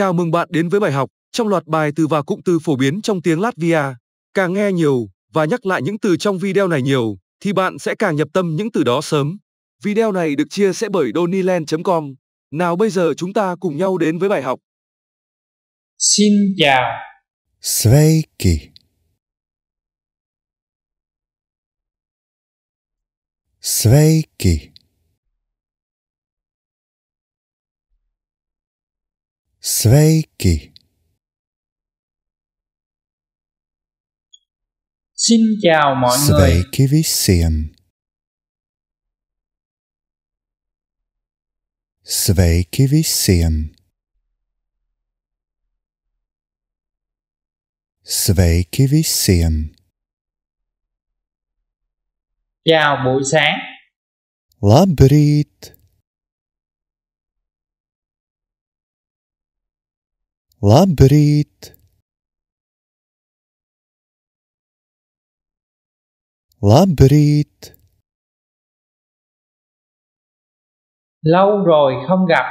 Chào mừng bạn đến với bài học trong loạt bài từ và cụm từ phổ biến trong tiếng Latvia. Càng nghe nhiều và nhắc lại những từ trong video này nhiều thì bạn sẽ càng nhập tâm những từ đó sớm. Video này được chia sẻ bởi doniland.com. Nào bây giờ chúng ta cùng nhau đến với bài học. Xin chào. Sveiki. Sveiki. Sveiki! Xin chào mọi Sveiki người! Sveiki visiem! Sveiki visiem! Sveiki visiem! Chào buổi sáng! Labrīt! Labrīt! Labrīt! Lâu rồi không gặp.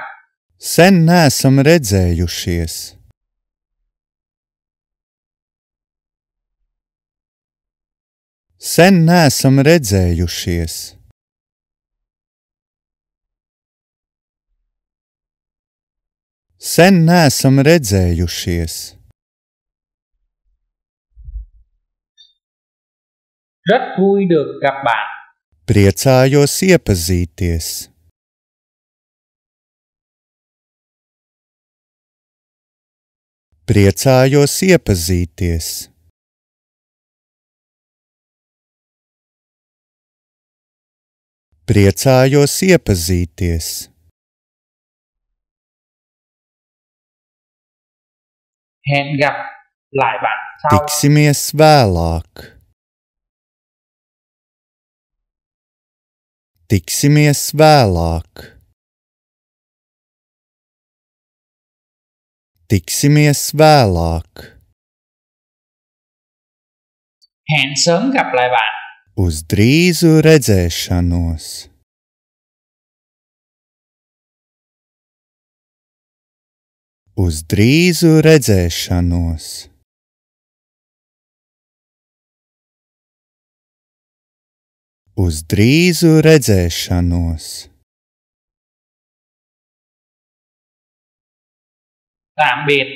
Sen neesam redzējušies. Sen neesam redzējušies. Sen neesam redzējušies. Rất vui được gặp bạn. Priecājos iepazīties. Priecājos iepazīties. Priecājos iepazīties. hẹn gặp lại bạn sau tiksimies vēlāk tiksimies vēlāk tiksimies vēlāk hẹn sớm gặp lại bạn uz drīzu redzēšanos uz drīzu redzēšanos! Uz drīzu redzēšanos! Tạm biệt!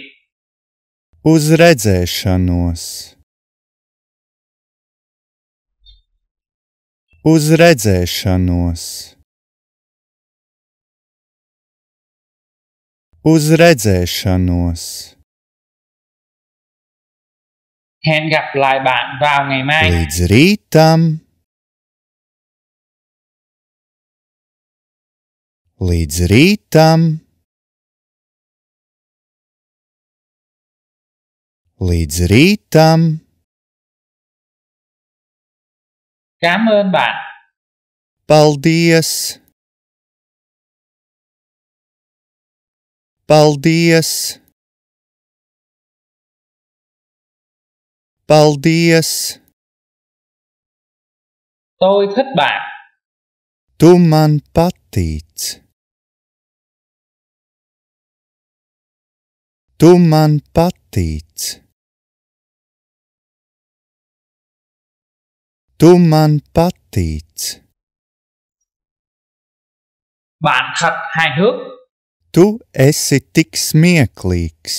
Uz redzēšanos! Uz redzēšanos! uz redzēšanos. Hẹn gặp lại bạn vào ngày mai. Līdz rītam. Līdz rītam. Līdz rītam. Cảm ơn bạn. Paldies. Paldies! Paldies! Tôi thích bạn. Tu man patīc. Tu man patīc. Tu man patīc. Bạn thật hài hước. Tu esi tik smieklīgs.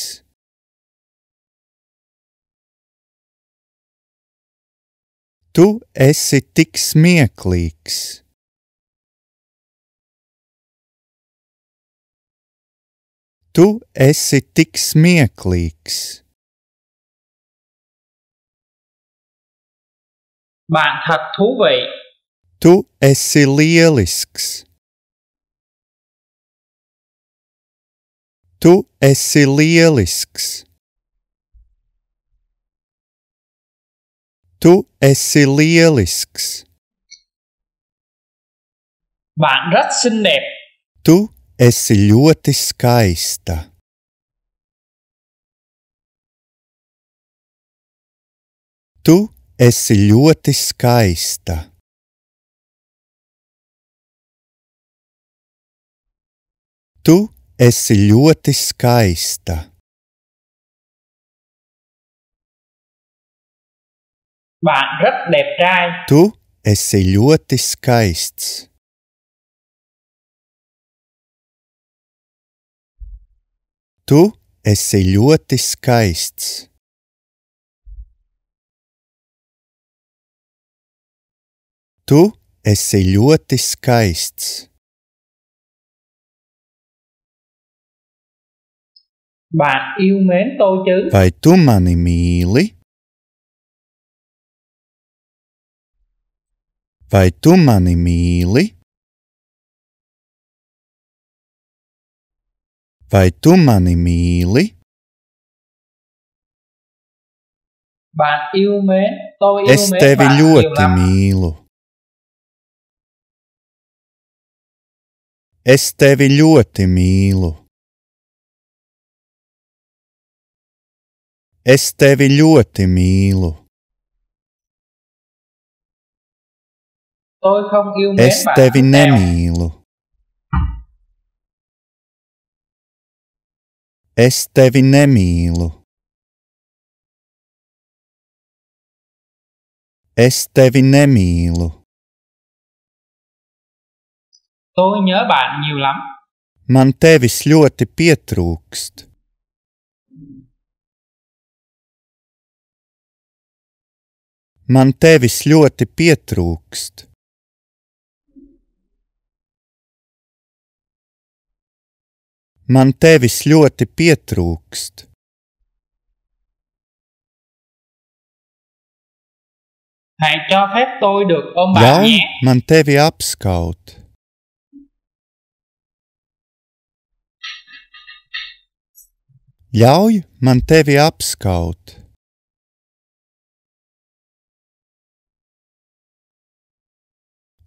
Tu esi tik smieklīgs. Tu esi tik smieklīgs. Bạn thật thú vị. Tu esi lielisks. Tu esi lielisks. Tu esi lielisks. Bạn rất xinh đẹp. Tu esi ļoti skaista. Tu esi ļoti skaista. Tu esi ļoti skaista. Bạn rất đẹp trai. Tu esi ļoti skaists. Tu esi ļoti skaists. Tu esi ļoti skaists. Bạn yêu mến tôi chứ? Vai tu mani mīli? Vai tu mani mīli? Vai tu mani mīli? Bạn yêu mến, tôi yêu es mến tevi bạn ļoti nhiều lắm. mīlu. Es tevi ļoti mīlu. Es tevi ļoti mīlu. Es tevi nemīlu. Es tevi nemīlu. Es tevi nemīlu. Tôi nhớ bạn nhiều lắm. Man tevis ļoti pietrūkst. Man tevis ļoti pietrūkst. Man tevis ļoti pietrūkst. Hãy cho phép tôi được ôm bạn Ļauj nhé. man tevi apskaut. Ļauj man tevi apskaut.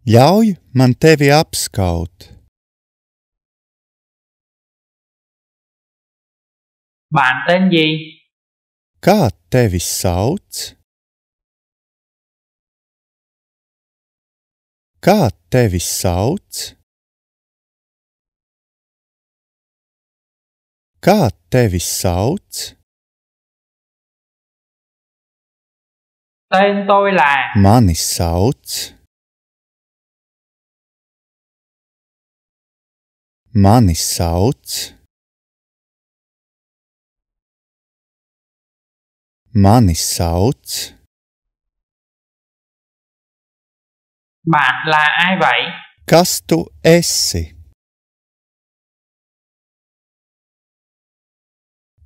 Ļauj man tevi apskaut. Bạn tên gì? Kā tevi sauc? Kā tevi sauc? Kā tevi sauc? Tên tôi là Mani sauc. Mani sauc. Mani sauc. Bạn là ai vậy? Kas tu esi?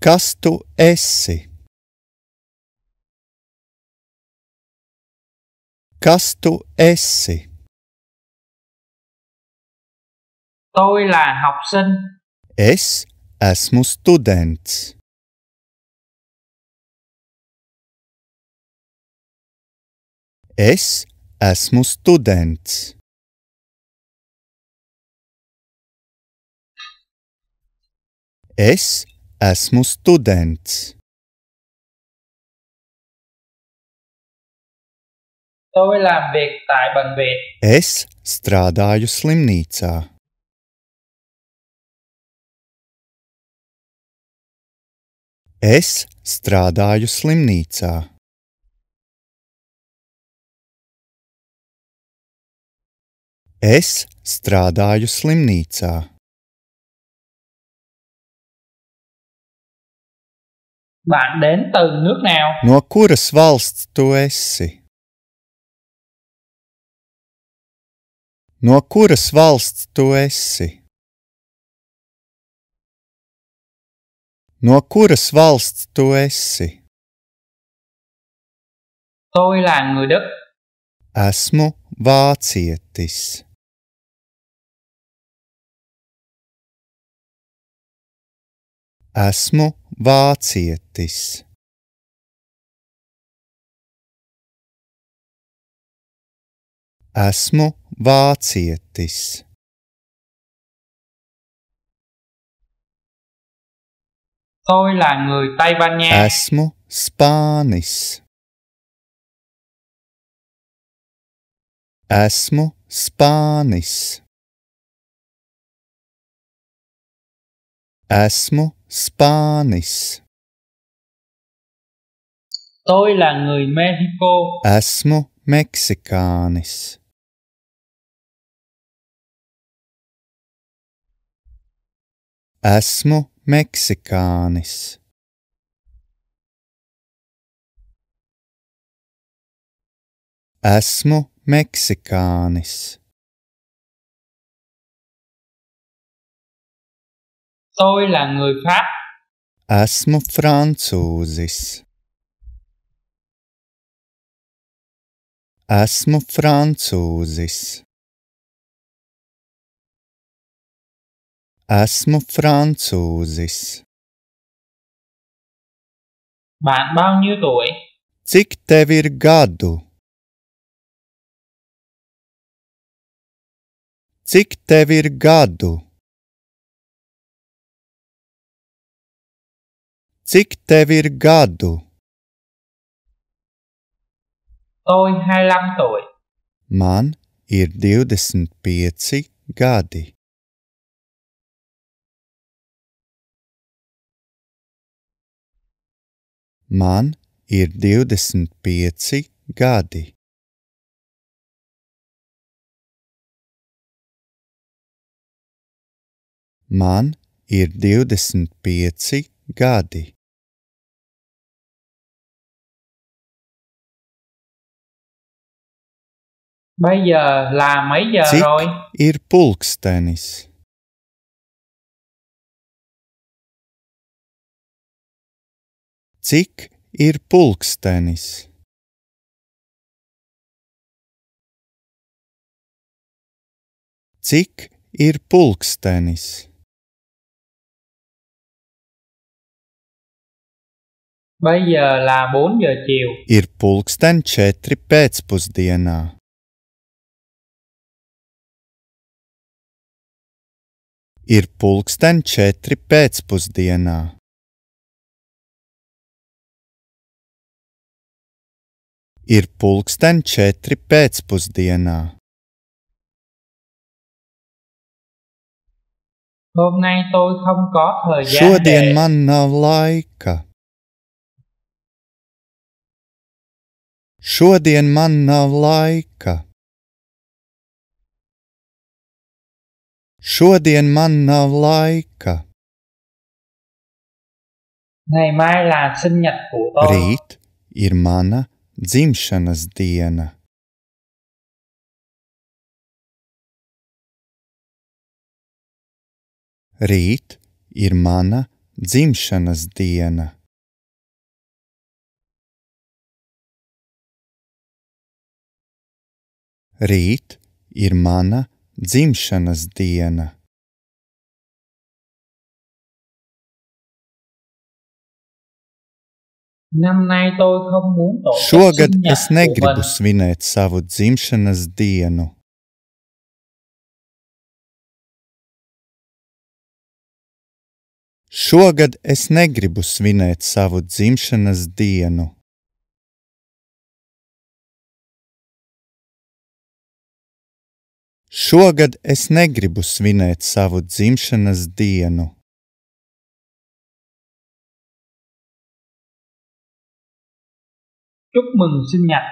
Kas tu esi? Kas tu esi? Tôi là học sinh. Es esmu students. Es esmu students. Es esmu students. Tôi làm việc tại bệnh viện. Es strādāju slimnīcā. Es strādāju slimnīcā. Es strādāju slimnīcā. Bạn đến từ nước nào? No kuras valsts tu esi? No kuras valsts tu esi? No kuras valsts tu esi? Tôi là người Đức. Esmu vācietis. Esmu vācietis. Esmu vācietis. Tôi là người Tây Ban Nha. Asmo Spanish. Asmo Spanish. Asmo Spanish. Tôi là người Mexico. Asmo Mexicanis. Esmu Meksikānis Esmu Meksikānis. Tôi là người Pháp. Esmu Francūzis. Esmu Francūzis. Esmu francūzis. Bạn bao nhiêu tuổi? Cik tev ir gadu? Cik tev ir gadu? Cik tev ir gadu? Tôi 25 tuổi. Man ir 25 gadi. Man ir 25 gadi. Man ir 25 gadi. Bây giờ là mấy giờ Cik rồi? Ir pulkstenis. Cik ir pulkstenis? Cik ir pulkstenis? Bây giờ là 4 giờ chiều. Ir pulksten 4 pēcpusdienā. Ir pulksten 4 pēcpusdienā. Ir pulksten četri pēcpusdienā. Šodien man nav laika. Šodien man nav laika. Šodien man nav laika. Rīt ir mana dzimšanas diena. Rīt ir mana dzimšanas diena. Rīt ir mana dzimšanas diena. Šogad es negribu svinēt savu dzimšanas dienu. Šogad es negribu svinēt savu dzimšanas dienu. Šogad es negribu svinēt savu dzimšanas dienu. chúc mừng sinh nhật.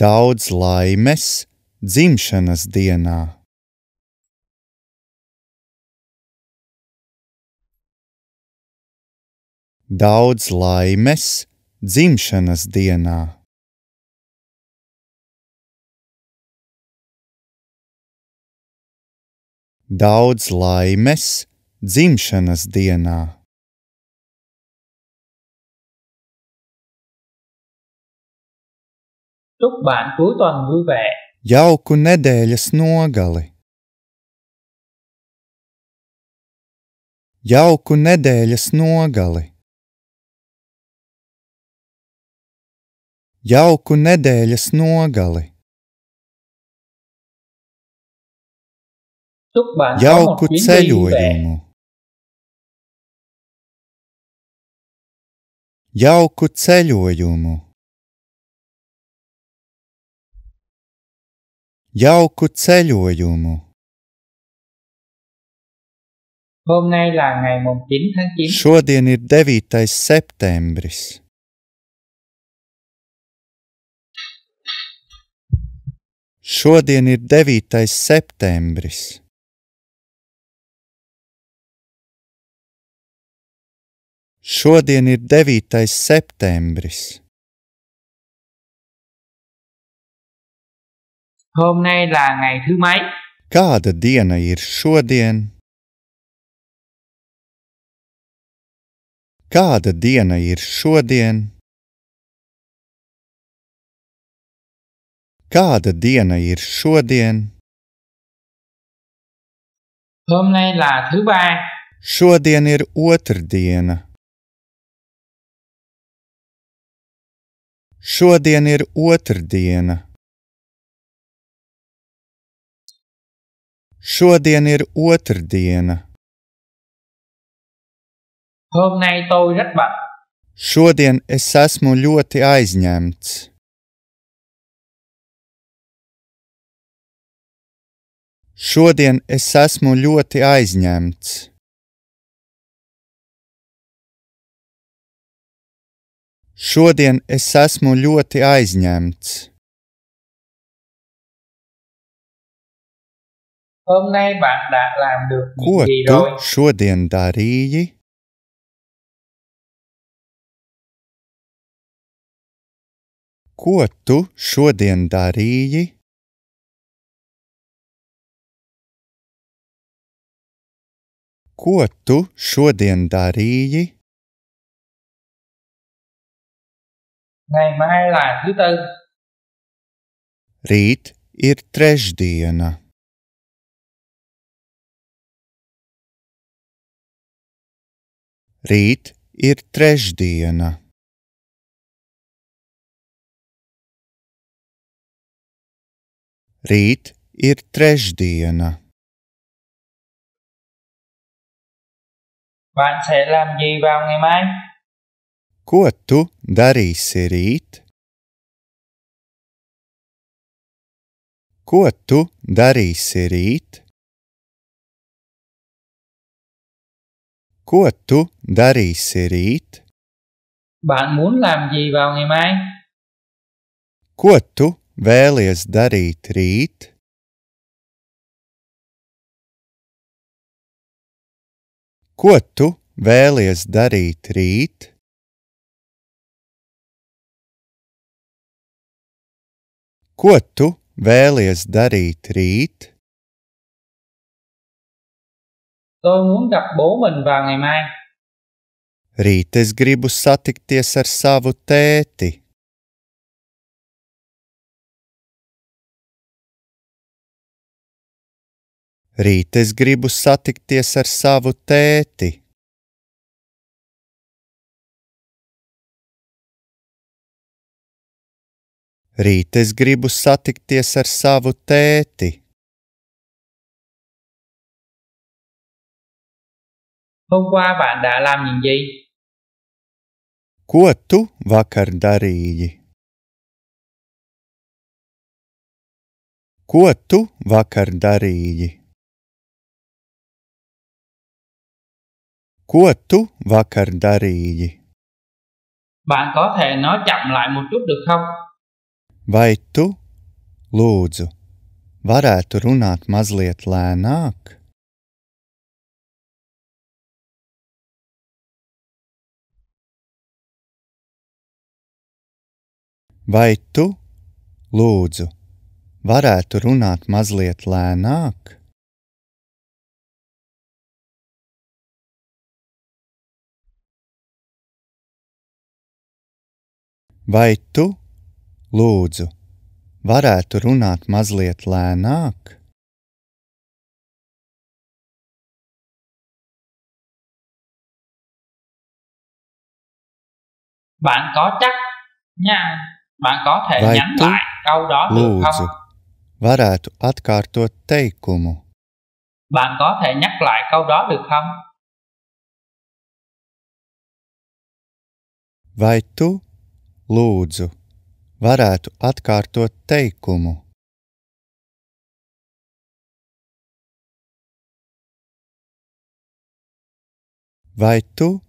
Daudz laimes dzimšanas dienā. Daudz laimes dzimšanas dienā. Daudz laimes dzimšanas dienā. Chúc bạn cuối tuần vui vẻ. Jauku nedēļas nogali. Jauku nedēļas nogali. Jauku nedēļas nogali. Jauku ceļojumu. Jauku ceļojumu. Jauku ceļojumu! Hôm nay là ngày 9 tháng 9. Šodien ir 9. septembris. Šodien ir 9. septembris. Šodien ir 9. septembris. Hôm nay là ngày thứ mấy? Kāda diena ir šodien? Kāda diena ir šodien? Kāda diena ir šodien? Hôm nay là thứ ba. Šodien ir otrdiena. Šodien ir otrdiena. Šodien ir otrdiena. Hôm nay tôi rất bận. Šodien es esmu ļoti aizņemts. Šodien es esmu ļoti aizņemts. Šodien es esmu ļoti aizņemts. Hôm nay bạn đã làm được những Ko gì tu rồi? šodien darīji? Ko tu šodien darīji? Ko tu šodien darīji? Ngày mai là thứ tư. Rīt ir trešdiena. Rīt ir trešdiena. Rīt ir trešdiena. Bạn sẽ làm gì vào ngày mai? Ko tu darīsi rīt? Ko tu darīsi rīt? Ko tu darīsi rīt? Bạn muốn làm gì vào ngày mai? Ko tu vēlies darīt rīt? Ko tu vēlies darīt rīt? Ko tu vēlies darīt rīt? Tôi muốn gặp bố mình vào ngày mai. Rīt es gribu satikties ar savu tēti. Rīt es gribu satikties ar savu tēti. Rīt es gribu satikties ar savu tēti. Hôm qua bạn đã làm những gì? Ko tu vakar darīji? Ko tu vakar darīji? Ko tu vakar darīji? Bạn có thể nói chậm lại một chút được không? Vai tu, lūdzu, varētu runāt mazliet lēnāk? Vai tu, lūdzu, varētu runāt mazliet lēnāk? Vai tu, lūdzu, varētu runāt mazliet lēnāk? Bạn có chắc nhà Bạn có thể Vai nhắn tu lại câu đó được lūdzu, không? varētu atkārtot teikumu? Bạn có thể nhắc lại câu đó được không? Vai tu, lūdzu, varētu atkārtot teikumu? Vai tu,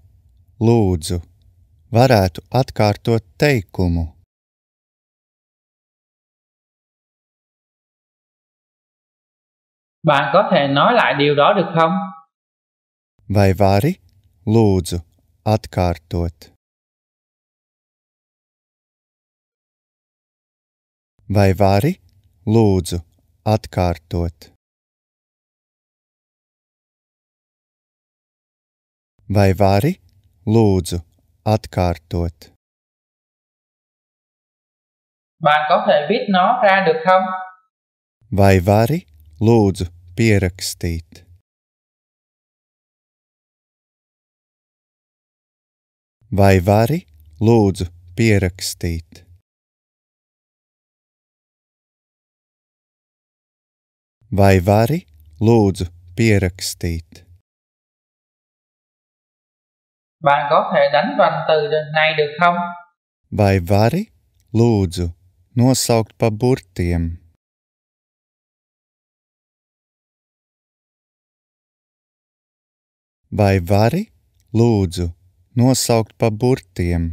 lūdzu, varētu atkārtot teikumu? Bạn có thể nói lại điều đó được không? Vai vari? Lūdzu, atkārtot. Vai vari? Lūdzu, atkārtot. Vai vari? Lūdzu, atkārtot. Bạn có thể viết nó ra được không? Vai vari? lūdzu pierakstīt. Vai vari lūdzu pierakstīt? Vai vari lūdzu pierakstīt? Bạn có thể đánh vần từ này được không? Vai vari lūdzu nosaukt pa burtiem? Vai vari, lūdzu, nosaukt pa burtiem?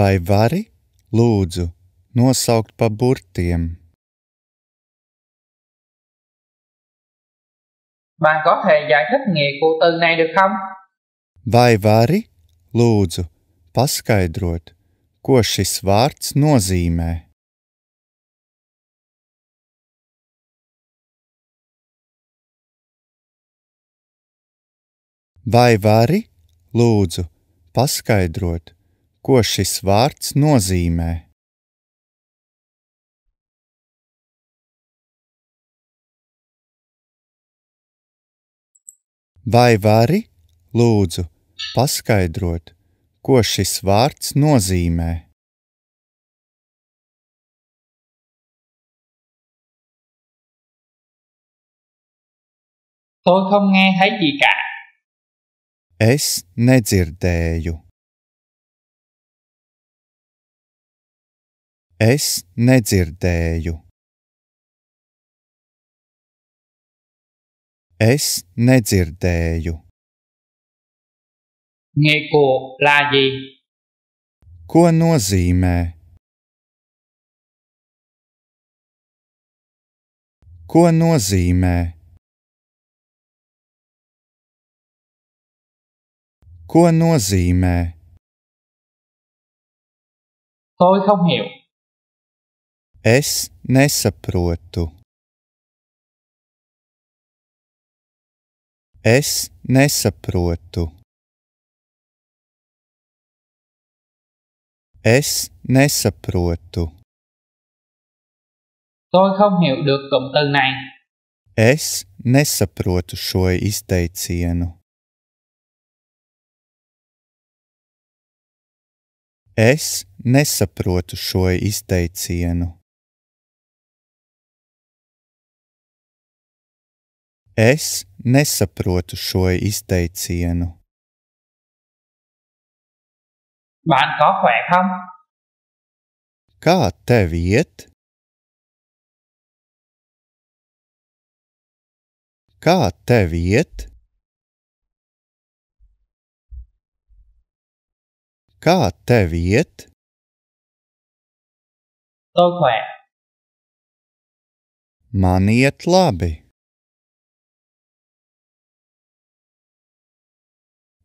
Vai vari, lūdzu, nosaukt pa burtiem? Bạn có thể giải thích nghĩa của từ này được không? Vai vari, lūdzu, paskaidrot, ko šis vārds nozīmē? Vai vari, lūdzu, paskaidrot, ko šis vārds nozīmē? Vai vari, lūdzu, paskaidrot, ko šis vārds nozīmē? Tôi không nghe thấy gì cả. Es nedzirdēju. Es nedzirdēju. Es nedzirdēju. Nghề cổ là gì? Ko nozīmē? Ko nozīmē? Ko nozīmē? Tôi không hiểu. Es nesaprotu. Es nesaprotu. Es nesaprotu. Tôi không hiểu được cụm từ này. Es nesaprotu šo izteicienu. Es nesaprotu šo izteicienu. Es nesaprotu šo izteicienu. Bạn có khỏe không? Kā tev iet? Kā tev iet? Kā tev iet? Tôi khỏe. Man iet labi.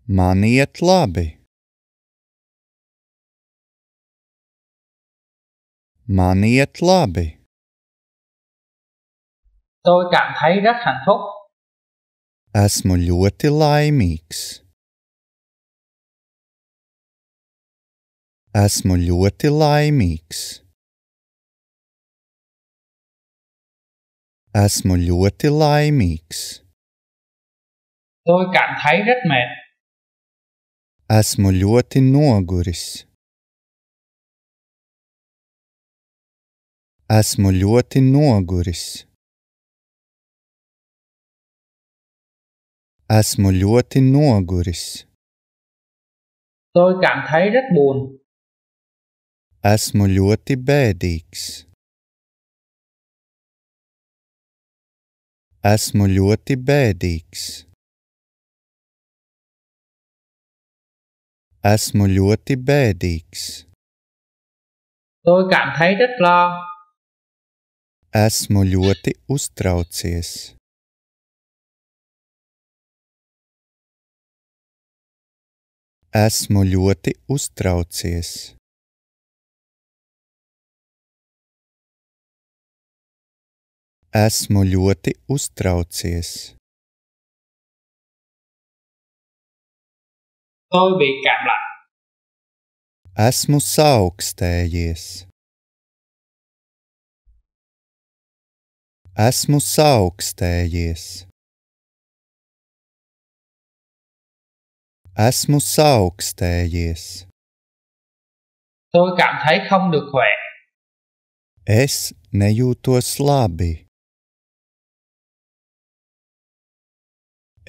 Man iet labi. Man iet labi. Tôi cảm thấy rất hạnh phúc. Esmu ļoti laimīgs. Esmu ļoti laimīgs. Esmu ļoti laimīgs. Tôi cảm thấy rất mệt. Esmu ļoti noguris. Esmu ļoti noguris. Esmu ļoti noguris. Tôi cảm thấy rất buồn. Esmu ļoti bēdīgs. Esmu ļoti bēdīgs. Esmu ļoti bēdīgs. Tôi cảm thấy rất lo. Esmu ļoti uztraucies. Esmu ļoti uztraucies. Esmu ļoti uztraucies. Tôi bị cảm lạnh. Esmu saaugstējies. Esmu saaugstējies. Esmu saaugstējies. Tôi cảm thấy không được khỏe. Es nejūtos labi.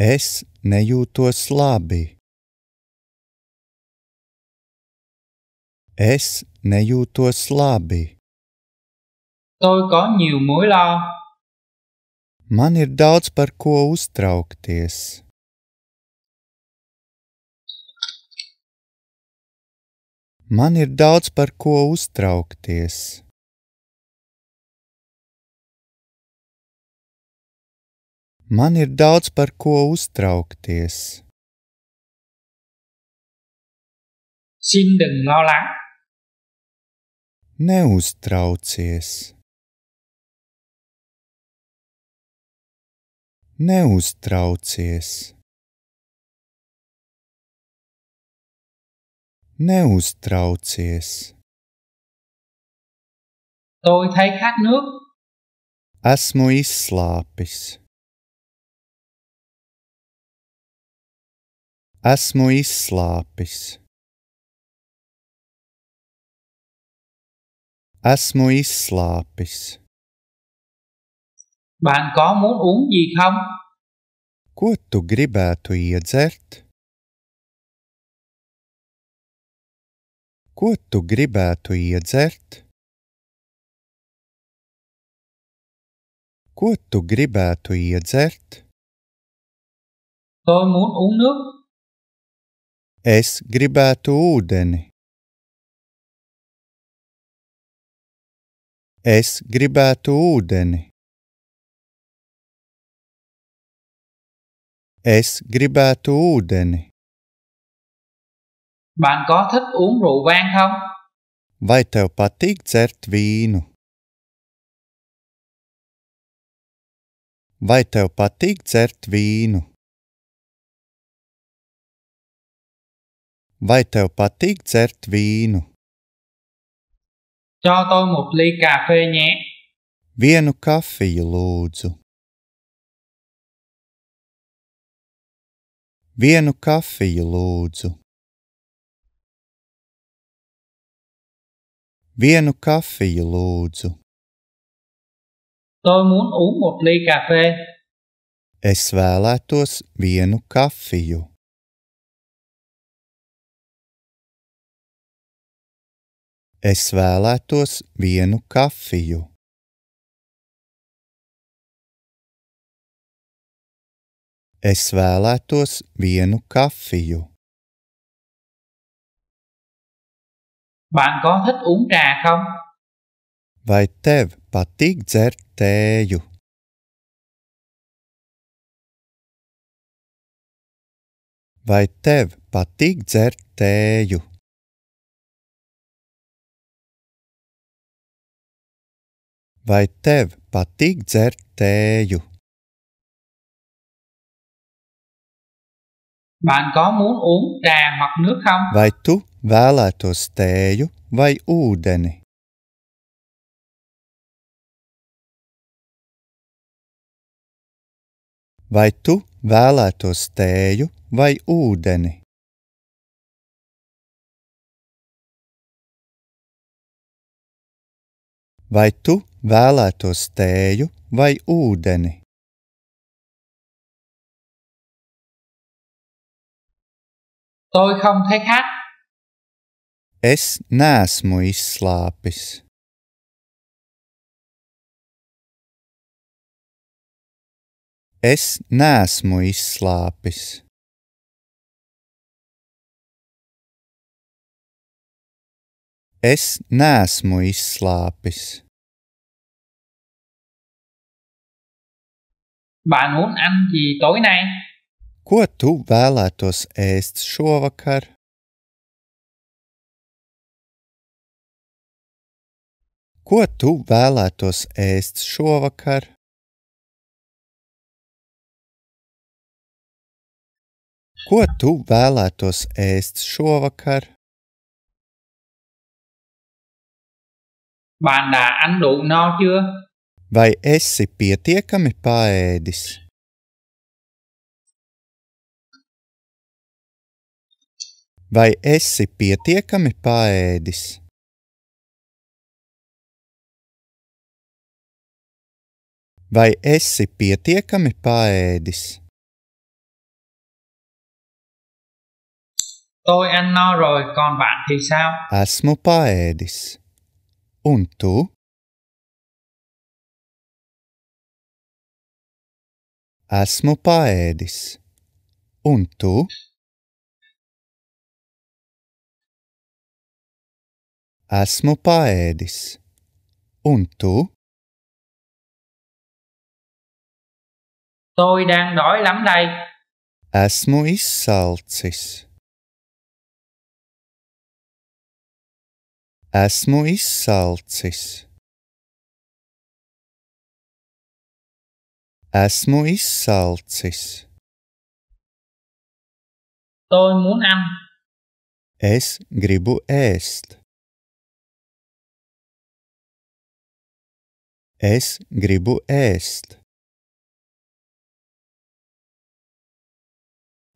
Es nejūtos labi. Es nejūtos labi. Tôi có nhiều mối lo. Man ir daudz par ko uztraukties. Man ir daudz par ko uztraukties. Man ir daudz par ko uztraukties. Xin đừng lo lắng. Neuztraucies. Neuztraucies. Neuztraucies. Tôi thấy khát nước. Esmu izslāpis. Esmu izslāpis. Esmu izslāpis. Bạn có muốn uống gì không? Ko tu gribētu iedzert? Ko tu gribētu iedzert? Ko tu gribētu iedzert? Tôi muốn uống nước. Es gribētu ūdeni. Es gribētu ūdeni. Es gribētu ūdeni. Bạn có thích uống rượu vang không? Vai tev patīk dzert vīnu? Vai tev patīk dzert vīnu? Vai tev patīk dzert vīnu? Cho tôi một ly cà phê nhé. Vienu kafiju lūdzu. Vienu kafiju lūdzu. Vienu kafiju lūdzu. Tôi muốn uống một ly cà phê. Es vēlētos vienu kafiju. Es vēlētos vienu kafiju. Es vēlētos vienu kafiju. Bạn có thích uống trà không? Vai tev patīk dzert tēju? Vai tev patīk dzert tēju? vai tev patīk dzert tēju? Bạn có muốn uống trà hoặc nước không? Vai tu vēlētos tēju vai ūdeni? Vai tu vēlētos tēju vai ūdeni? Vai tu vēlētos tēju vai ūdeni. Tôi không thấy khát. Es neesmu izslāpis. Es neesmu izslāpis. Es neesmu izslāpis. Bạn muốn ăn gì tối nay? Ko tu vēlētos ēst šovakar? Ko tu vēlētos ēst šovakar? Ko tu vēlētos ēst šovakar? Bạn đã ăn đủ no chưa? Vai esi pietiekami paēdis? Vai esi pietiekami paēdis? Vai esi pietiekami paēdis? Tôi ăn no rồi, còn bạn thì sao? Esmu paēdis. Un tu? Esmu paēdis. Un tu? Esmu paēdis. Un tu? Tôi đang đói lắm đây. Esmu izsalcis. Esmu izsalcis. Esmu izsalcis. Tôi muốn ăn. Es gribu ēst. Es gribu ēst.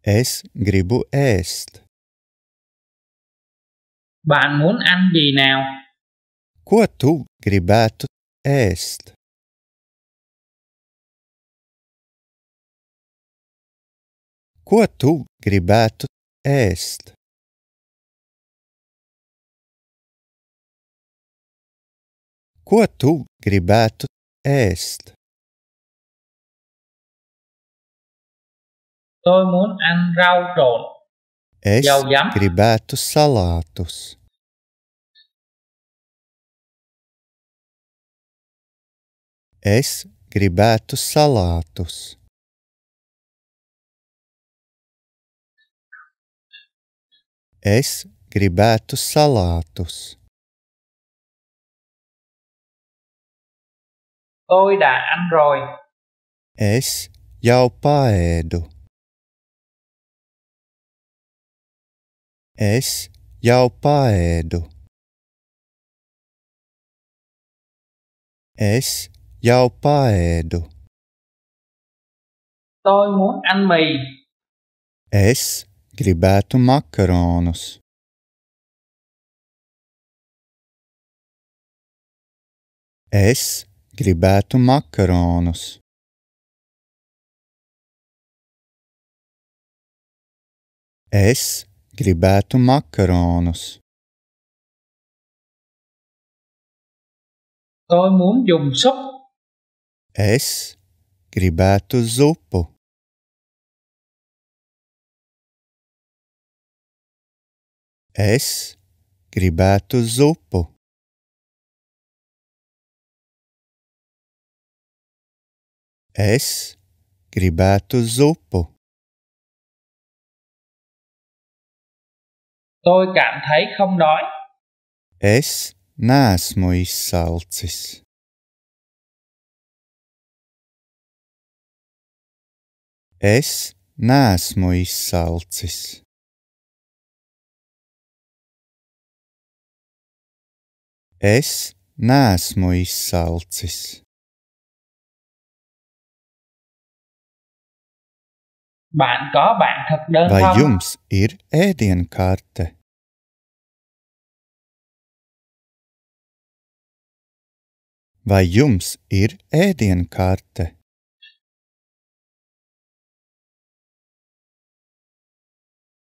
Es gribu ēst. Bạn muốn ăn gì nào? Ko tu gribētu ēst? Ko tu gribētu ēst? Ko tu gribētu ēst? Tôi muốn ăn rau trộn. Es Jau jam. gribētu salātus. Es gribētu salātus. Es gribētu salātus. Tôi đã ăn rồi. Es jau paēdu. Es jau paēdu. Es jau paēdu. Tôi muốn ăn mì. Es Gribētu makaronus. Es gribētu makaronus. Es gribētu makaronus. Tôi muốn dùng súp. Es gribētu zupu. Es gribētu zupu. Es gribētu zupu. Tôi cảm thấy không đói. Es neesmu izsalcis. Es neesmu izsalcis. Es neesmu izsalcis. Bạn có bạn thực đơn Vai không? jums ir ēdienkarte? Vai jums ir ēdienkarte?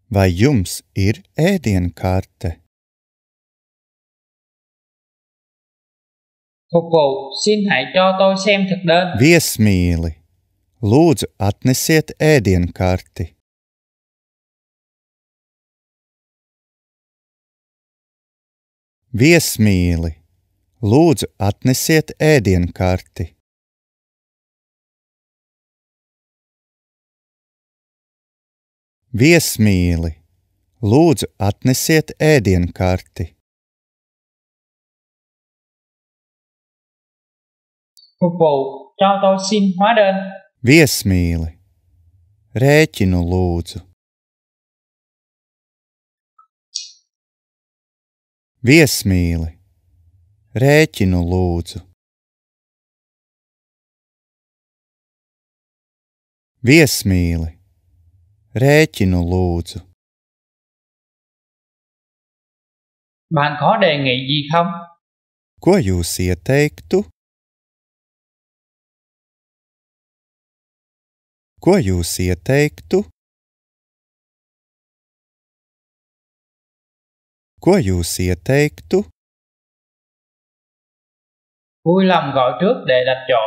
Vai jums ir ēdienkarte? Phục vụ, xin hãy cho tôi xem thực đơn. Viesmīli, lūdzu atnesiet ēdienkarti. Viesmīli, lūdzu atnesiet ēdienkarti. Viesmīli, lūdzu atnesiet ēdienkarti. phục vụ cho tôi xin hóa đơn. Viesmīli, rēķinu lūdzu. Viesmīli, rēķinu lūdzu. Viesmīli, rēķinu lūdzu. Bạn có đề nghị gì không? Ko jūs ieteiktu? Ko jūs ieteiktu? Ko jūs ieteiktu? Vui lòng gọi trước để đặt chỗ.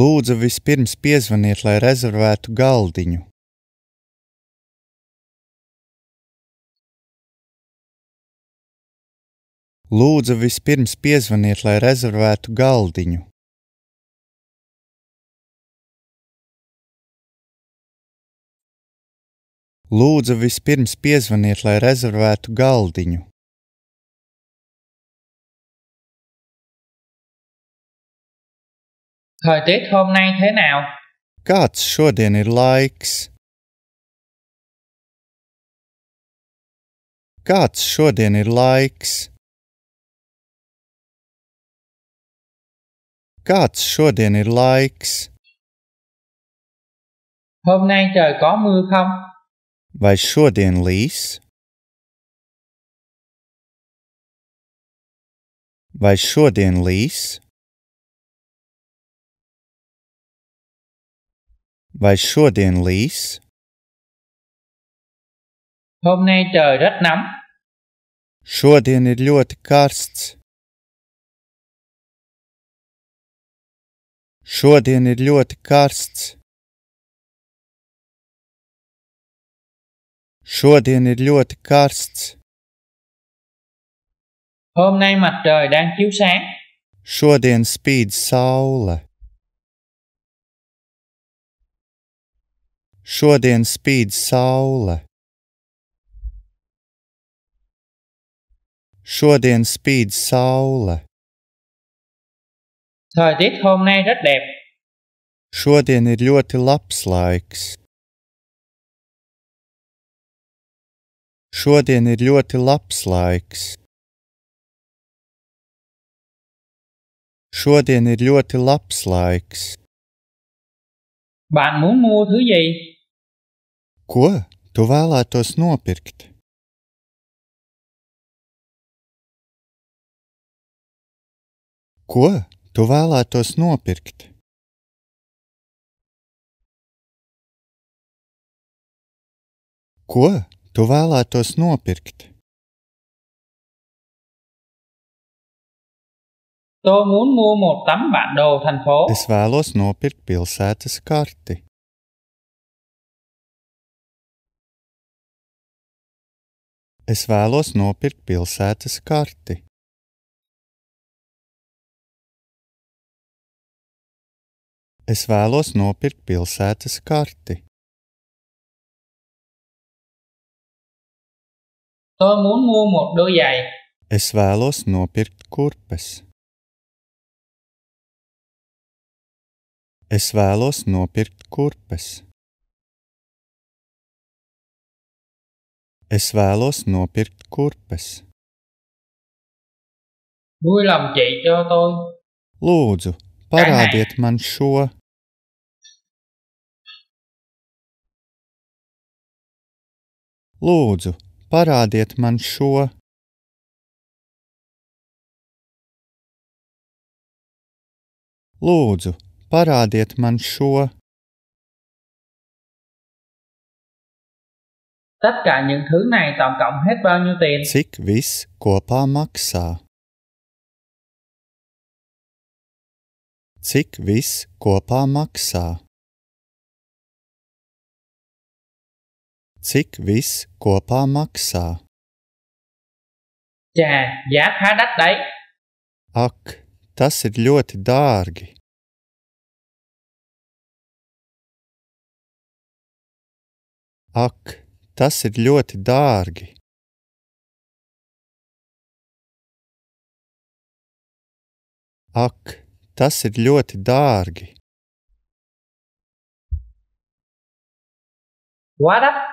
Lūdzu, vispirms piezvaniet, lai rezervētu galdiņu. Lūdzu, vispirms piezvaniet, lai rezervētu galdiņu. Lūdzu, vispirms piezvaniet, lai rezervētu galdiņu. Thời tiết hôm nay thế nào? Kāds šodien ir laiks? Kāds šodien ir laiks? Kāds šodien ir laiks? Hôm nay trời có mưa không? Vai šodien līs? Vai šodien līs? Vai šodien līs? Hôm nay trời rất nóng. Šodien ir ļoti karsts. Šodien ir ļoti karsts. Šodien ir ļoti karsts. Hôm nay mặt trời đang chiếu sáng. Šodien spīd saule. Šodien spīd saule. Šodien spīd saule. Thời tiết hôm nay rất đẹp. Šodien ir ļoti labs laiks. Šodien ir ļoti labs laiks. Šodien ir ļoti labs laiks. Bạn muốn mua thứ gì? Ko tu vēlētos nopirkt? Ko tu vēlētos nopirkt? Ko Tu vēlētos nopirkt. Tôi muốn mua một tấm bản đồ thành phố. Es vēlos nopirkt pilsētas karti. Es vēlos nopirkt pilsētas karti. Es vēlos nopirkt pilsētas karti. Tôi muốn mua một đôi giày. Es vēlos nopirkt kurpes. Es vēlos nopirkt kurpes. Es vēlos nopirkt kurpes. Vui lòng chị cho tôi. Lūdzu, parādiet man šo. Lūdzu, Parādiet man šo. Lūdzu, parādiet man šo. Tất cả những thứ này tổng cộng hết bao nhiêu tiền? Cik viss kopā maksā? Cik viss kopā maksā? cik viss kopā maksā? Chà, giá khá đắt đấy. Ak, tas ir ļoti dārgi. Ak, tas ir ļoti dārgi. Ak, tas ir ļoti dārgi. Quá đắt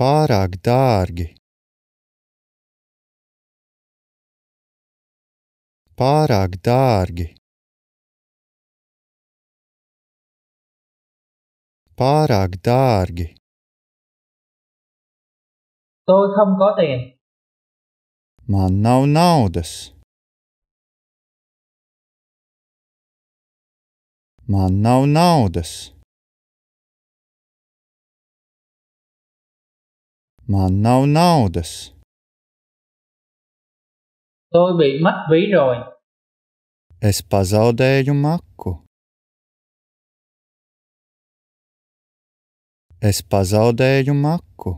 pārāk dārgi. Pārāk dārgi. Pārāk dārgi. Tôi không có tiền. Man nav naudas. Man nav naudas. Man nav naudas. Tôi bị mất ví rồi. Es pazaudēju maku. Es pazaudēju maku.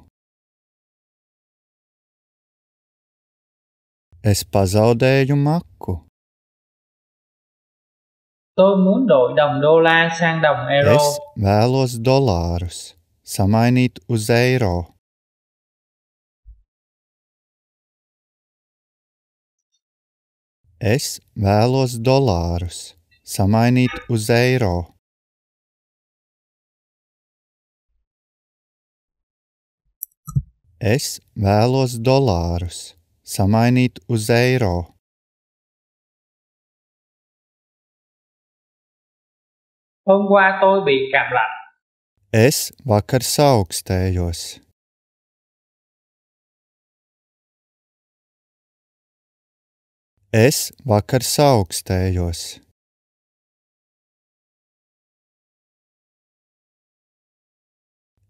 Es pazaudēju maku. Tôi muốn đổi đồng đô la sang đồng euro. Es vēlos dolārus samainīt uz eiro. Es vēlos dolārus samainīt uz eiro. Es vēlos dolārus samainīt uz eiro. Hôm qua tôi bị cảm lạnh. Es vakar saaugstējos. Es vakar saaukstējos.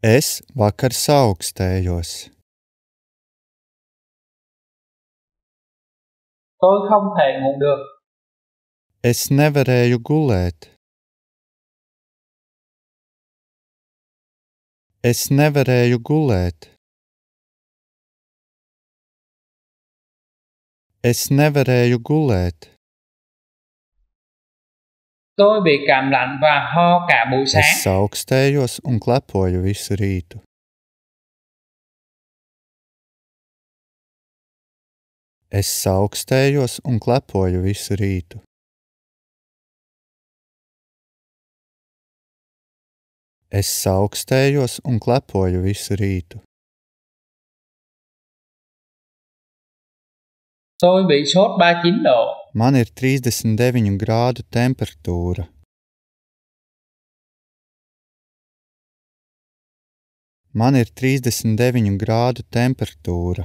Es vakar saaukstējos. Tôi không thể ngủ được. Es nevarēju gulēt. Es nevarēju gulēt. Es nevarēju gulēt. Tôi bị cảm lạnh và ho cả buổi sáng. Es augstējos un klepoju visu rītu. Es augstējos un klepoju visu rītu. Es augstējos un klepoju visu rītu. Tôi bị sốt 39 độ. Man ir 39 grādu temperatūra. Man ir 39 grādu temperatūra.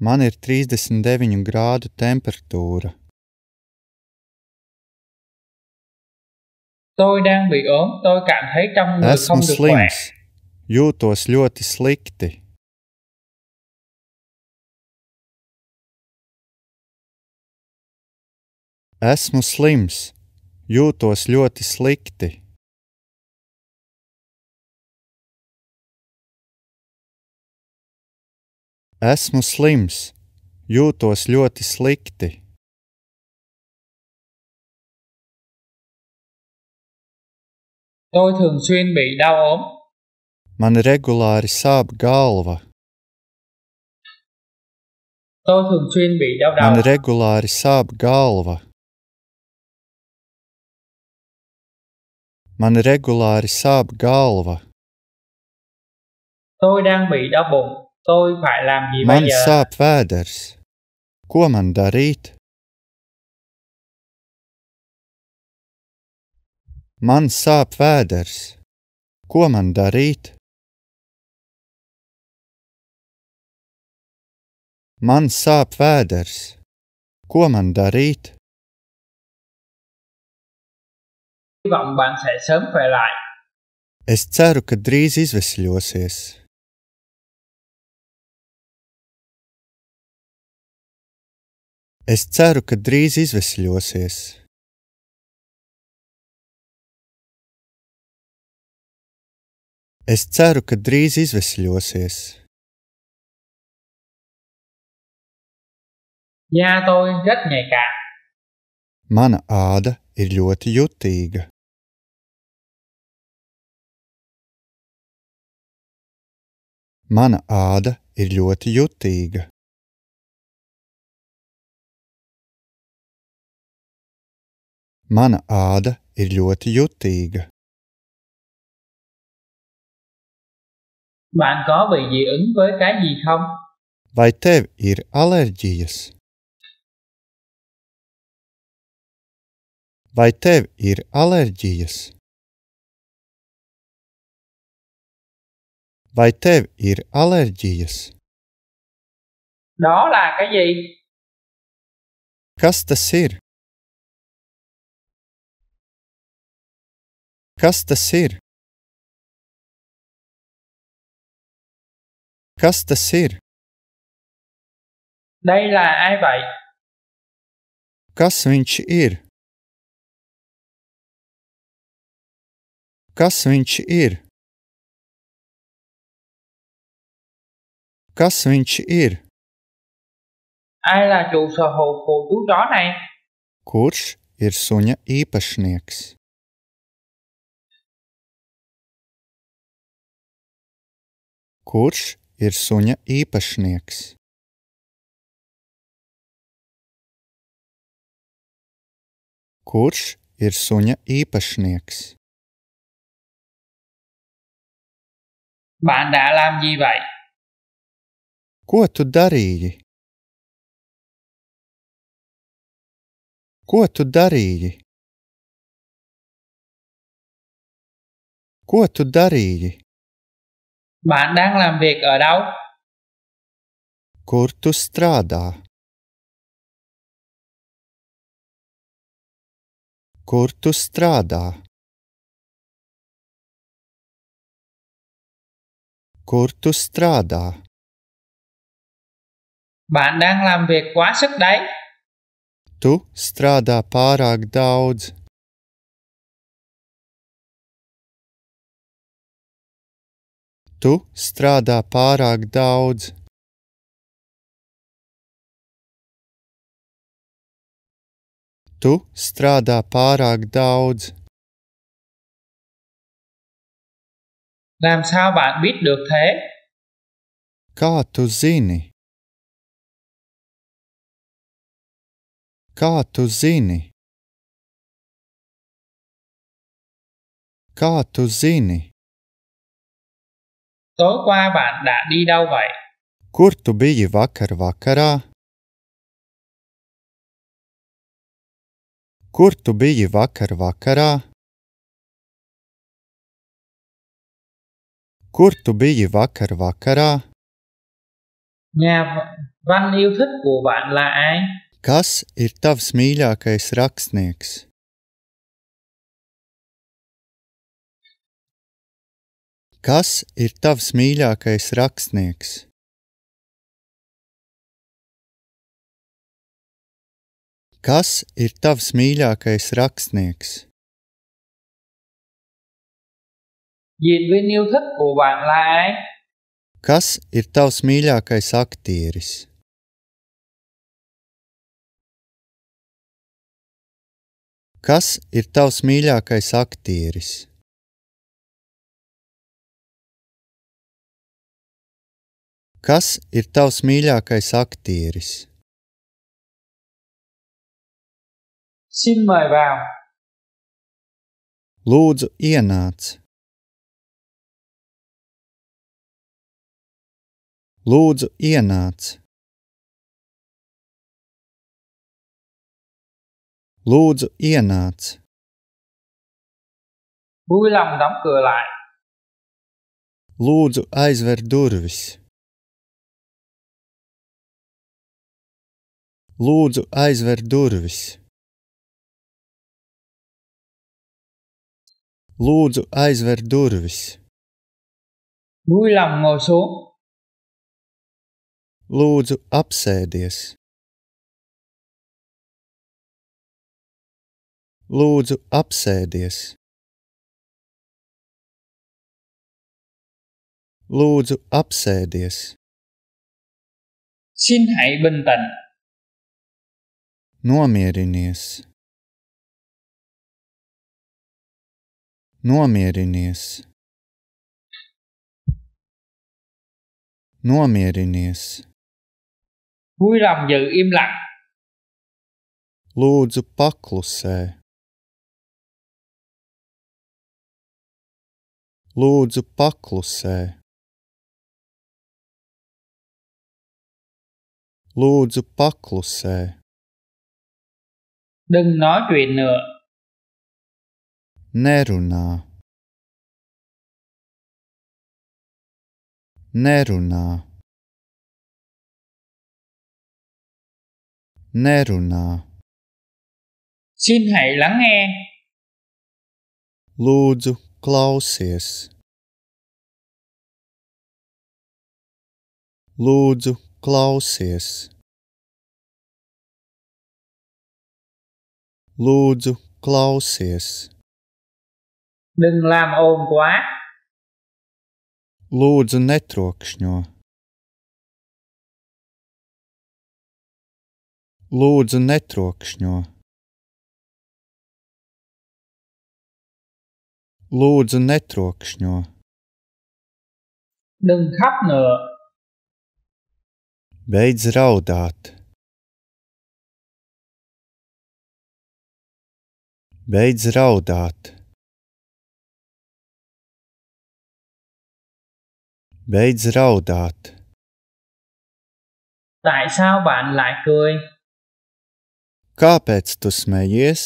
Man ir 39 grādu temperatūra. Tôi đang bị ốm, tôi cảm thấy trong người Esmu không được khỏe. slims, Jūtos ļoti slikti. Esmu slims, jūtos ļoti slikti. Esmu slims, jūtos ļoti slikti. Tôi thường xuyên bị đau ốm. Man regulāri sāp galva. Man regulāri sāp galva. Man regulāri sāp galva. Tôi đang bị đau bụng. Tôi phải làm gì man bây giờ? Man sāp vēders. Ko man darīt? Man sāp vēders. Ko man darīt? Man sāp vēders. Ko man darīt? Hy vọng bạn sẽ sớm khỏe lại. Es ceru, ka drīz izvesļosies. Es ceru, ka drīz izvesļosies. Es ceru, ka drīz izvesļosies. Da tôi rất nhạy cảm. Mana āda ir ļoti jutīga. Mana āda ir ļoti jutīga. Mana āda ir ļoti jutīga. Bạn có bị dị ứng với cái gì không? Vai tev ir alerģijas? Vai tev ir alerģijas? Vai tev ir alerģijas? Đó là cái gì? Kas tas ir? Kas tas ir? Kas tas ir? Đây là ai vậy? Kas viņš ir? Kas viņš ir? Kas viņš ir? Ai là chủ sở hữu của chú chó này? Kurš ir suņa īpašnieks? Kurš ir suņa īpašnieks? Kurš ir suņa īpašnieks? Bạn đã làm gì vậy? Ko tu darīji? Ko tu darīji? Ko tu darīji? Bạn đang làm việc ở đâu? Kur tu strādā? Kur tu strādā? Kur tu strādā? Bạn đang làm việc quá sức đấy. Tu strādā pārāk daudz. Tu strādā pārāk daudz. Tu strādā pārāk daudz. Làm sao bạn biết được thế? Kā tu zini? Kā tu zini? Kā tu zini? Tối qua bạn đã đi đâu vậy? Kur tu biji vakar vakarā? Kur tu biji vakar vakarā? Kur tu biji vakar vakarā? Nhà văn yêu thích của bạn là ai? Kas ir tavs mīļākais rakstnieks? Kas ir tavs mīļākais rakstnieks? Kas ir tavs mīļākais rakstnieks? Diện với yêu thích của bạn là ai? Kas ir tavs mīļākais aktieris? Kas ir tavs mīļākais aktieris? Kas ir tavs mīļākais aktieris? Xin mời vào. Lūdzu, ienāc. Lūdzu, ienāc! Lūdzu, ienāc! Vui lòng đóng cửa lại. Lūdzu, aizver durvis. Lūdzu, aizver durvis. Lūdzu, aizver durvis. Vui lòng ngồi xuống. Lūdzu, apsēdies! Lūdzu, apsēdies! Lūdzu, apsēdies! Xin hãy bình tĩnh. Nomierinies. Nomierinies. Nomierinies. Vui lòng giữ im lặng. Lūdzu paklusē. Lūdzu paklusē. Lūdzu paklusē. Đừng nói chuyện nữa. Nerunā. Nerunā. nerunā. Xin hãy lắng nghe. Lūdzu, klausies. Lūdzu, klausies. Lūdzu, klausies. Đừng làm ồn quá. Lūdzu, netrokšņo. Lūdzu, netrokšņo! Lūdzu, netrokšņo! Đừng khóc nữa! Beidz raudāt! Beidz raudāt! Beidz raudāt! Tại sao bạn lại cười? Kāpēc tu smejies?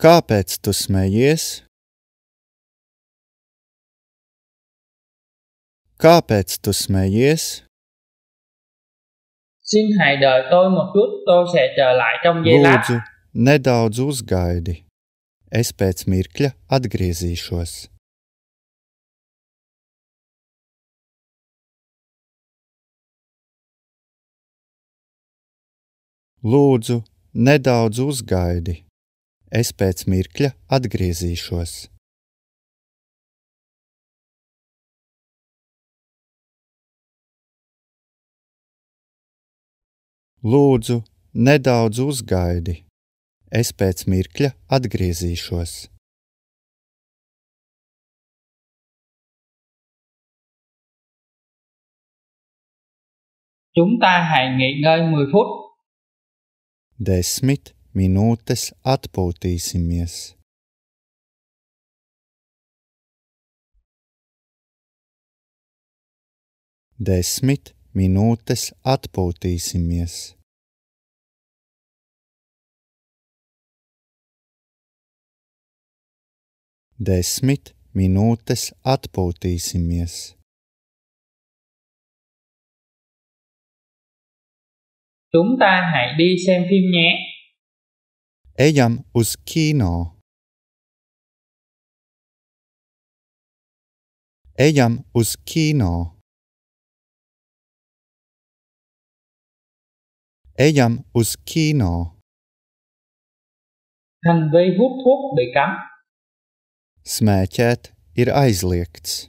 Kāpēc tu smejies? Kāpēc tu smejies? Xin hãy đợi tôi một chút, tôi sẽ trở lại trong giây lát. Lūdzu, nedaudz uzgaidi. Es pēc mirkļa atgriezīšos. Lūdzu, nedaudz uzgaidi, es pēc mirkļa atgriezīšos. Lūdzu, nedaudz uzgaidi, es pēc mirkļa atgriezīšos. Chúng ta hãy nghỉ ngơi 10 phút desmit minūtes atpūtīsimies. Desmit minūtes atpūtīsimies. Desmit minūtes atpūtīsimies. Chúng ta hãy đi xem phim nhé. Ejam uz kino. Ejam uz kino. Ejam uz Hành vi hút thuốc bị cấm. Smēķēt ir aizliegts.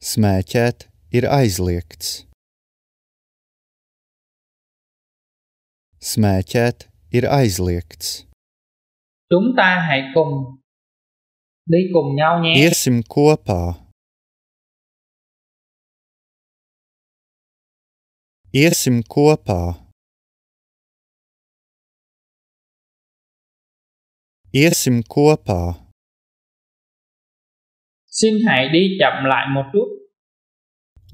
Smēķēt ir aizliegts. Smēķēt ir aizliegts. Chúng ta hãy cùng đi cùng nhau nhé. Iesim kopā. Iesim kopā. Iesim kopā. Xin hãy đi chậm lại một chút.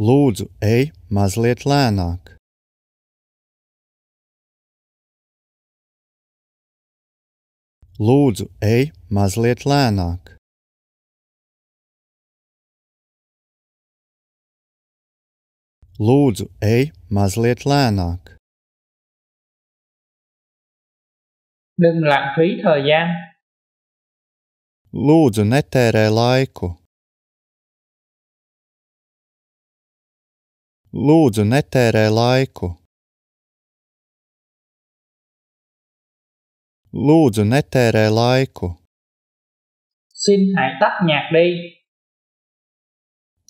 Lūdzu, ej mazliet lēnāk. Lūdzu, ej mazliet lēnāk. Lūdzu, ej mazliet lēnāk. Đừng lãng phí thời gian. Lūdzu, netērē laiku. Lūdzu, netērē laiku. Lūdzu, netērē laiku. Xin hãy tắt nhạc đi.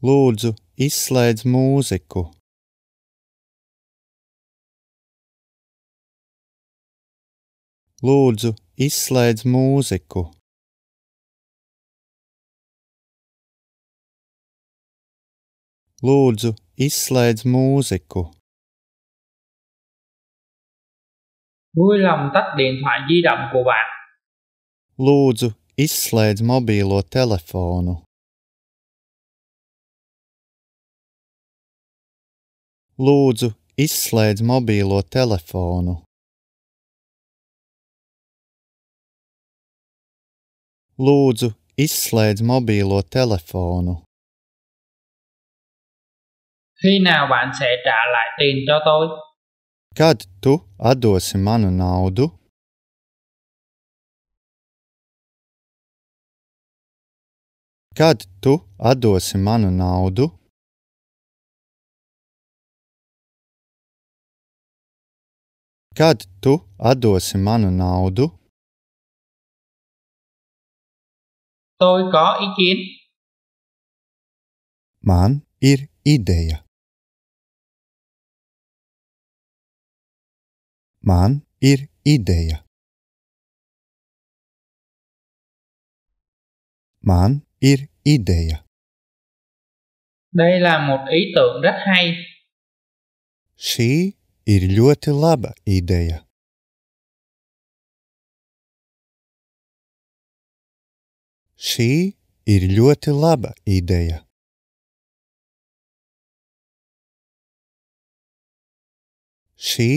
Lūdzu, izslēdz mūziku. Lūdzu, izslēdz mūziku. Lūdzu, Izslēdz mūziku. Vui lòng tắt điện thoại di động của bạn. Lūdzu, izslēdz mobīlo telefonu. Lūdzu, izslēdz mobīlo telefonu. Lūdzu, izslēdz mobīlo telefonu. Khi nào bạn sẽ trả lại tiền cho tôi? Kad tu atdosi manu naudu? Kad tu atdosi manu naudu? Kad tu atdosi manu naudu? Tôi có ý kiến. Man ir ideja. Man ir ideja. Man ir ideja. Đây là một ý tưởng rất hay. Šī ir ļoti laba ideja. Šī ir ļoti laba ideja. Šī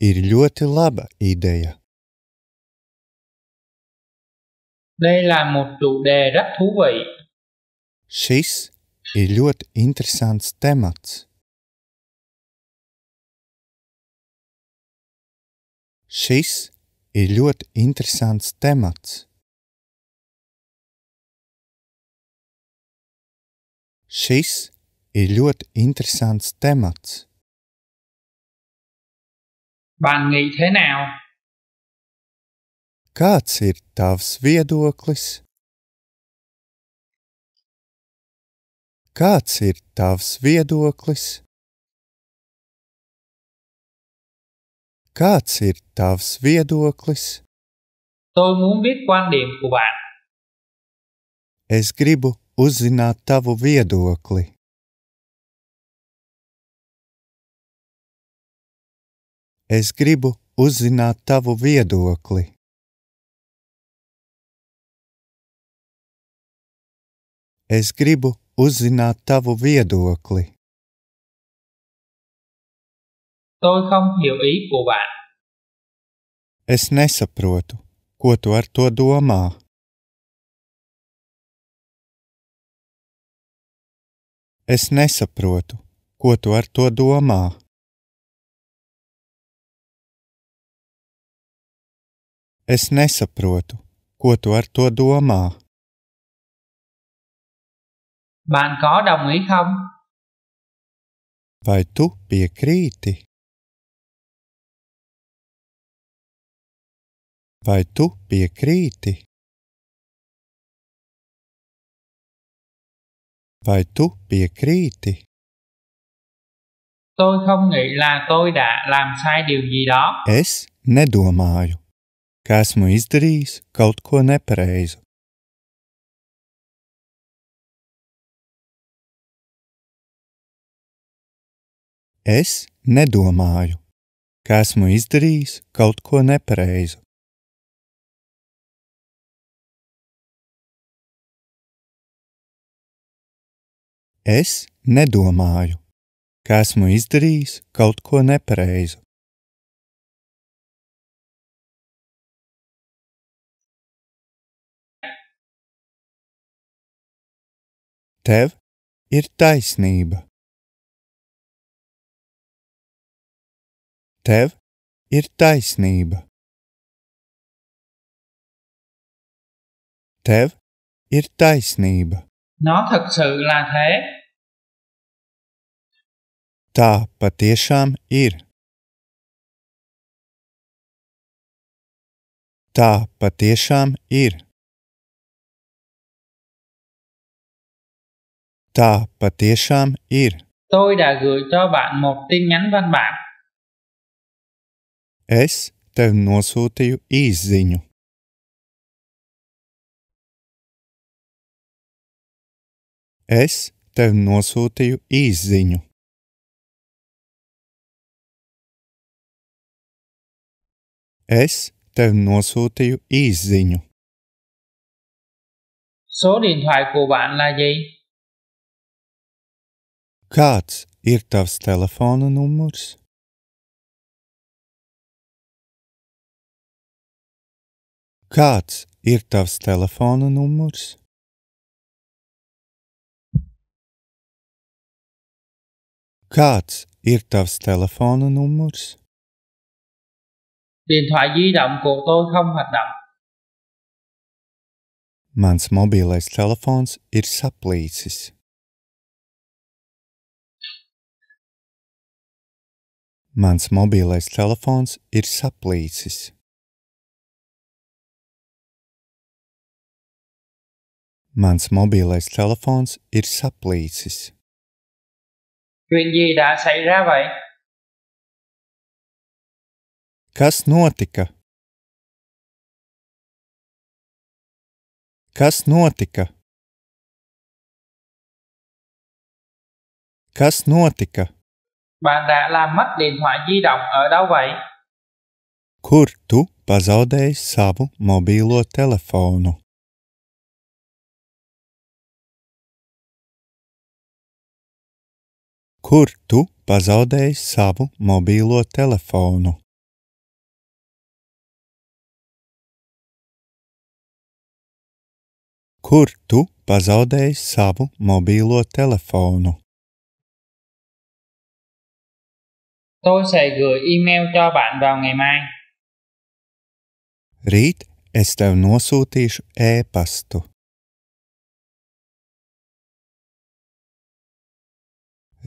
ir ļoti laba ideja. Đây là một chủ đề rất thú vị. Šis ir ļoti interesants temats. Šis ir ļoti interesants temats. Šis ir ļoti interesants temats bạn nghĩ thế nào? Kāds ir tavs viedoklis? Kāds ir tavs viedoklis? Kāds ir tavs viedoklis? Tôi muốn biết quan điểm của bạn. Es gribu uzzināt tavu viedokli. Es gribu uzzināt tavu viedokli. Es gribu uzzināt tavu viedokli. Tôi không hiểu ý của bạn. Es nesaprotu, ko tu ar to domā. Es nesaprotu, ko tu ar to domā. Es nesaprotu, ko tu ar to domā. Bạn có đồng ý không? Vai tu piekrīti? Vai tu piekrīti? Vai tu piekrīti? Tôi không nghĩ là tôi đã làm sai điều gì đó. Es nedomāju, ka esmu izdarījis kaut ko nepareizu. Es nedomāju, ka esmu izdarījis kaut ko nepareizu. Es nedomāju, ka esmu izdarījis kaut ko nepareizu. Tev ir taisnība. Tev ir taisnība. Tev ir taisnība. Nó thật sự là thế. Tā patiešām ir. Tā patiešām ir. Tā patiešām ir. Tôi đã gửi cho bạn một tin nhắn văn bản. Es tev nosūtīju īsziņu. Es tev nosūtīju īsziņu. Es tev nosūtīju īsziņu. Số điện thoại của bạn là gì? Kāds ir tavs telefona numurs? Kāds ir tavs telefona numurs? Kāds ir tavs telefona numurs? Điện thoại di động của tôi không hoạt động. Mans mobilais telefons ir saplīsis. Mans mobilais telefons ir saplīsis. Mans mobilais telefons ir saplīsis. Chuyện gì đã xảy ra vậy? Kas notika? Kas notika? Kas notika? Bạn đã làm mất điện thoại di động ở đâu vậy? Kur tu pazaudēji savu mobīlo telefonu? Kur tu pazaudēji savu mobīlo telefonu? Kur tu pazaudēji savu mobīlo telefonu? Tôi sẽ gửi email cho bạn vào ngày mai. Rīt es tev nosūtīšu e-pastu.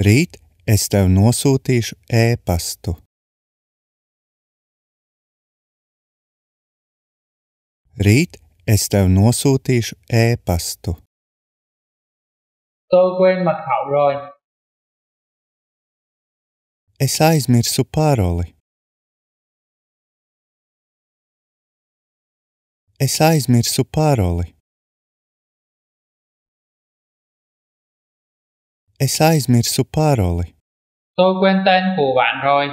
Rīt es tev nosūtīšu e-pastu. Rīt es tev nosūtīšu e-pastu. Tôi quên mật khẩu rồi. Es aizmirsu paroli. Es aizmirsu paroli. Es aizmirsu paroli. Tôi quên tên của bạn rồi.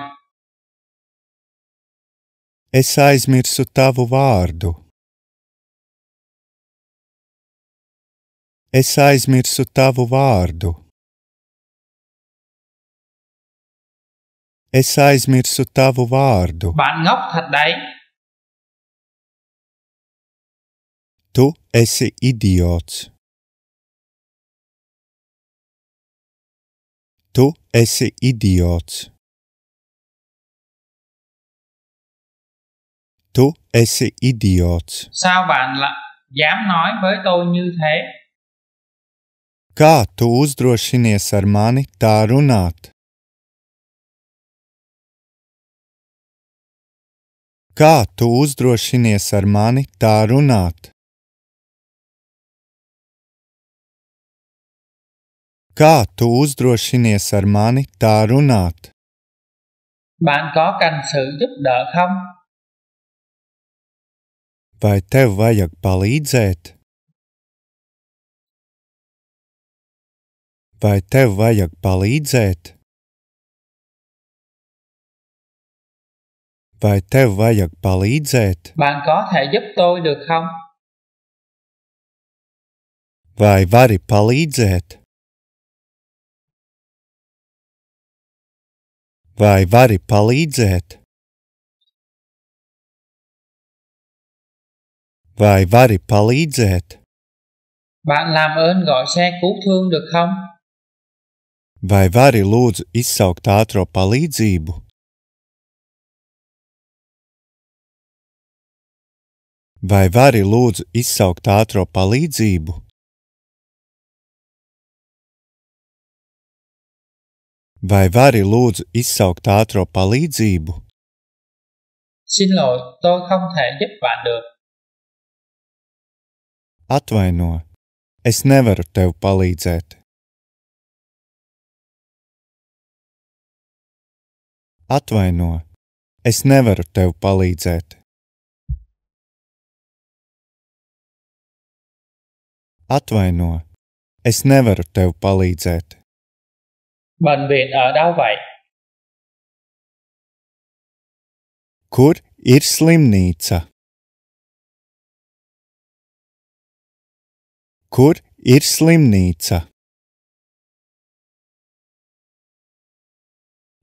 Es aizmirsu tavu vārdu. Es aizmirsu tavu vārdu. Es aizmirsu tavu vārdu. Bạn ngốc thật đấy. Tu esi idiots. Tu esi idiots. Tu esi idiots. Sao bạn lại dám nói với tôi như thế? Kā tu uzdrošinies ar mani tā runāt? Kā tu uzdrošinies ar mani tā runāt? Kā tu uzdrošinies ar mani tā runāt? Bạn có cần sự giúp đỡ không? Vai tev vajag palīdzēt? Vai tev vajag palīdzēt? Vai tev vajag palīdzēt? Bạn có thể giúp tôi được không? Vai vari palīdzēt? Vai vari palīdzēt? Vai vari palīdzēt? Bạn làm ơn gọi xe cứu thương được không? Vai vari lūdzu izsaukt ātro palīdzību? Vai vari lūdzu izsaukt ātro palīdzību? Vai vari lūdzu izsaukt ātro palīdzību? Xin lỗi, tôi không thể giúp bạn được. Atvaino, es nevaru tev palīdzēt. Atvaino, es nevaru tev palīdzēt. Atvaino, es nevaru tev palīdzēt. Man viện ở đâu vậy? Kur ir slimnīca? Kur ir slimnīca?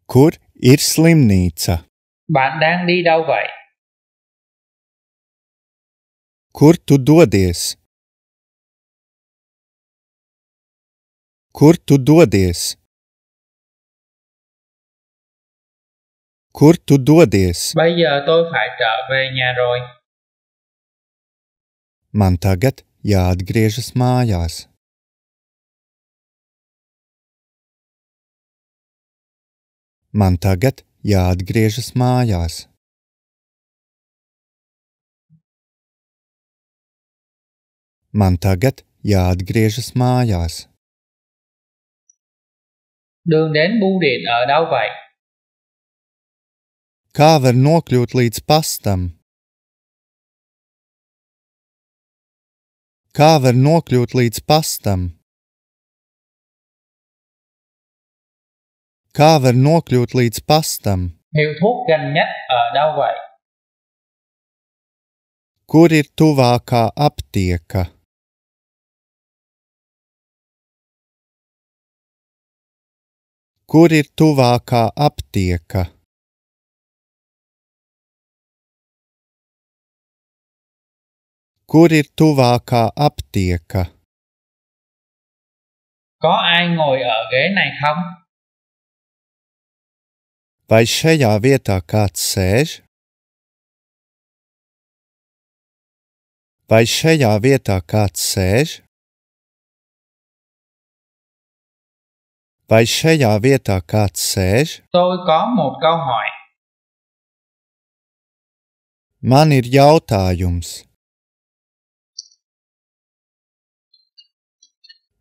Kur ir slimnīca? Bạn đang đi đâu vậy? Kur tu dodies? Kur tu dodies? Kur tu dodies? Bây giờ tôi phải trở về nhà rồi. Man tagad jāatgriežas mājās. Man tagad jāatgriežas mājās. Man tagad jāatgriežas mājās. Đường đến bưu điện ở đâu vậy? Kā var nokļūt līdz pastam? Kā var nokļūt līdz pastam? Kā var nokļūt līdz pastam? Hiệu thuốc gần nhất ở đâu vậy? Kur ir tuvākā aptieka? Kur ir tuvākā aptieka? Kur ir tuvākā aptieka? Có ai ngồi ở ghế này không? Vai šajā vietā kāds sēž? Vai šajā vietā kāds sēž? Vai šajā vietā kāds sēž? Tôi có một câu hỏi. Man ir jautājums.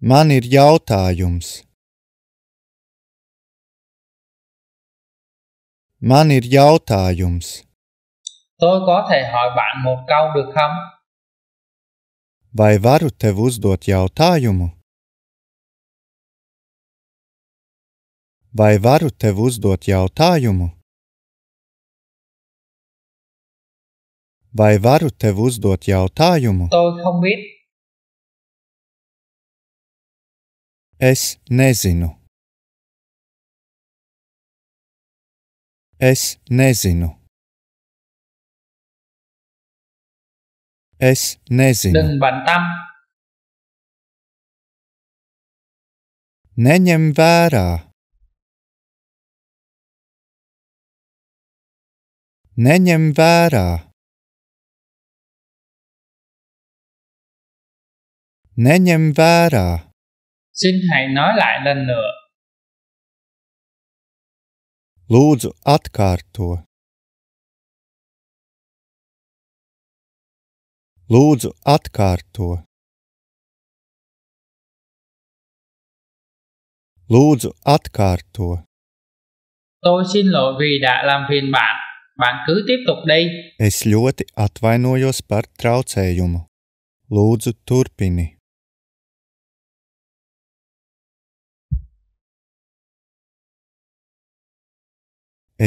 Man ir jautājums. Man ir jautājums. Tôi có thể hỏi bạn một câu được không? Vai varu tev uzdot jautājumu? Vai varu tev uzdot jautājumu? Vai varu tev uzdot jautājumu? Tôi không biết. Es nezinu. Es nezinu. Es nezinu. Đừng bận tâm. Neņem vērā. neņem vērā. Neņem vērā. Xin hãy nói lại lần nữa. Lūdzu, atkārto. Lūdzu, atkārto. Lūdzu, atkārto. Tôi xin lỗi vì đã làm phiền bạn. Bạn cứ tiếp tục đi. Es ļoti atvainojos par traucējumu. Lūdzu, turpini.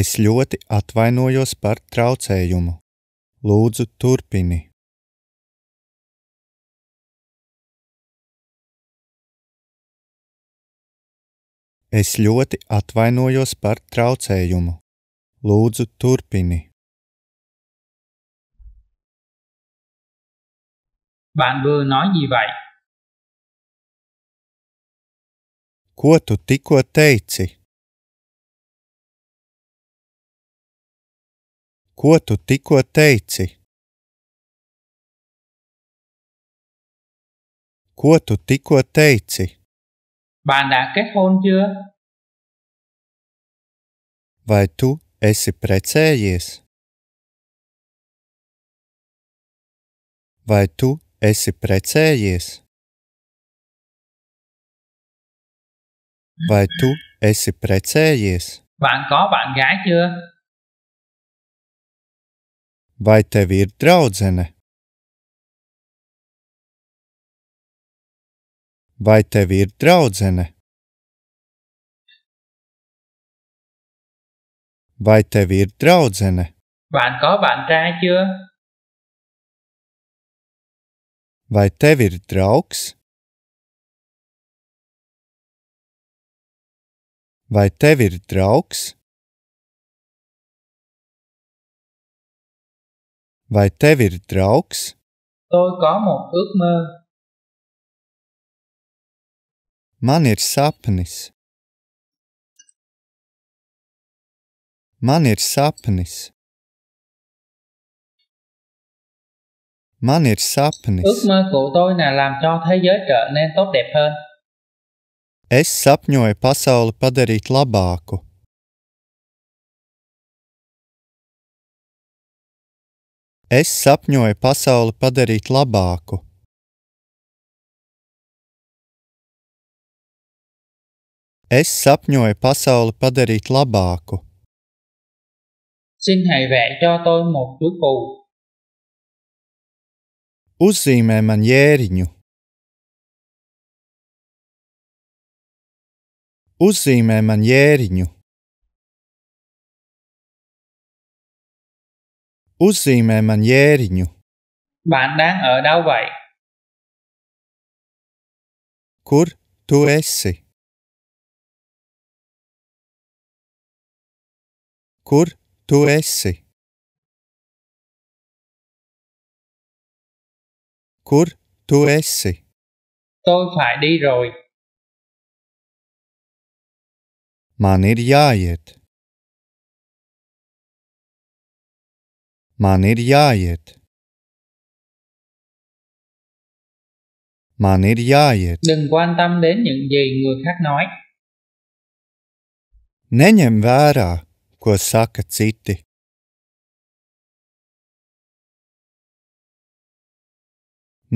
Es ļoti atvainojos par traucējumu. Lūdzu, turpini. Es ļoti atvainojos par traucējumu. Lūdzu, turpini. Bạn vừa nói gì vậy? Ko tu tikko teici? Ko tu tikko teici? Ko tu tikko teici? Bạn đã kết hôn chưa? Vai tu Esi precējies? Vai tu esi precējies? Vai tu esi precējies? Bạn có bạn gái chưa? Vai tev ir draudzene? Vai tev ir draudzene? Vai tev ir draudzene? Bạn có bạn trai chưa? Vai tev ir draugs? Vai tev ir draugs? Vai tev ir draugs? Tôi có một ước mơ. Man ir sapnis. Man ir sapnis. Man ir sapnis. Ước mơ của tôi là làm cho thế giới trở nên tốt đẹp hơn. Es sapņoju pasauli padarīt labāku. Es sapņoju pasauli padarīt labāku. Es sapņoju pasauli padarīt labāku. xin hãy vẽ cho tôi một chú cù. Usime manierinu. Usime manierinu. Usime manierinu. Bạn đang ở đâu vậy? Kur tu esi? Kur Tu esi. cur tu esi? Tôi phải đi rồi. Man ir jāiet. Man ir jāiet. Đừng quan tâm đến những gì người khác nói. Neņem vērā. ko saka citi.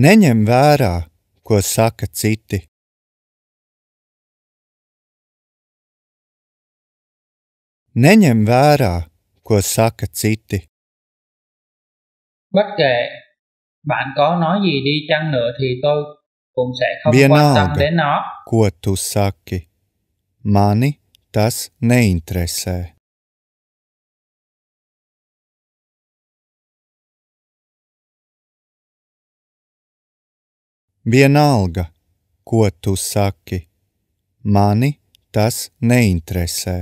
Neņem vērā, ko saka citi. Neņem vērā, ko saka citi. Bất kể bạn có nói gì đi chăng nữa thì tôi cũng sẽ không Vienalga, quan tâm đến nó. Ko tu saki? Mani tas neinteresē. Vienalga, ko tu saki, mani tas neinteresē.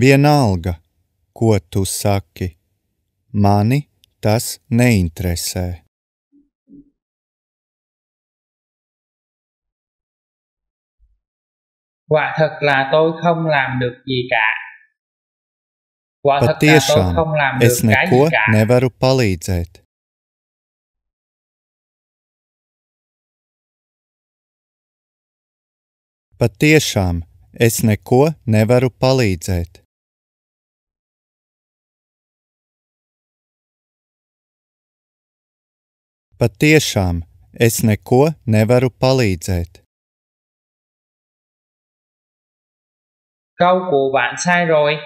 Vienalga, ko tu saki, mani tas neinteresē. Quả thật là tôi không làm được gì cả. Patiešām es neko nevaru palīdzēt. Patiešām es neko nevaru palīdzēt. Patiešām es neko nevaru palīdzēt. Kaut ko bạn sai rồi.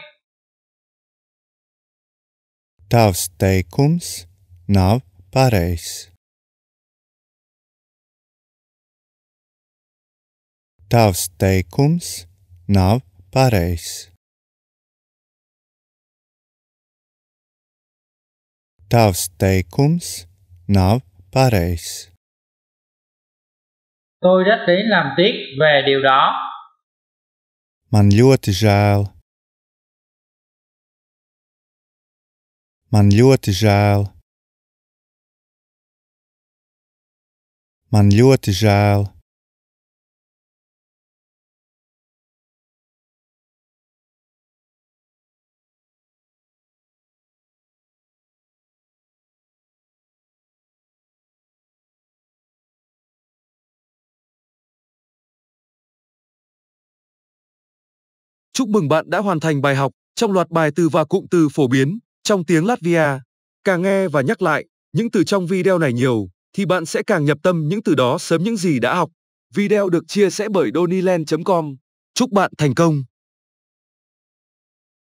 Tavs teikums nav pareizs. Tavs teikums nav pareizs. Tavs teikums nav pareizs. Tôi rất đến làm tiếc về điều đó. Man ļoti žēl. Man ļoti žēl. Man ļoti žēl. Chúc mừng bạn đã hoàn thành bài học trong loạt bài từ và cụm từ phổ biến trong tiếng Latvia. Càng nghe và nhắc lại những từ trong video này nhiều, thì bạn sẽ càng nhập tâm những từ đó sớm những gì đã học. Video được chia sẻ bởi doniland.com. Chúc bạn thành công!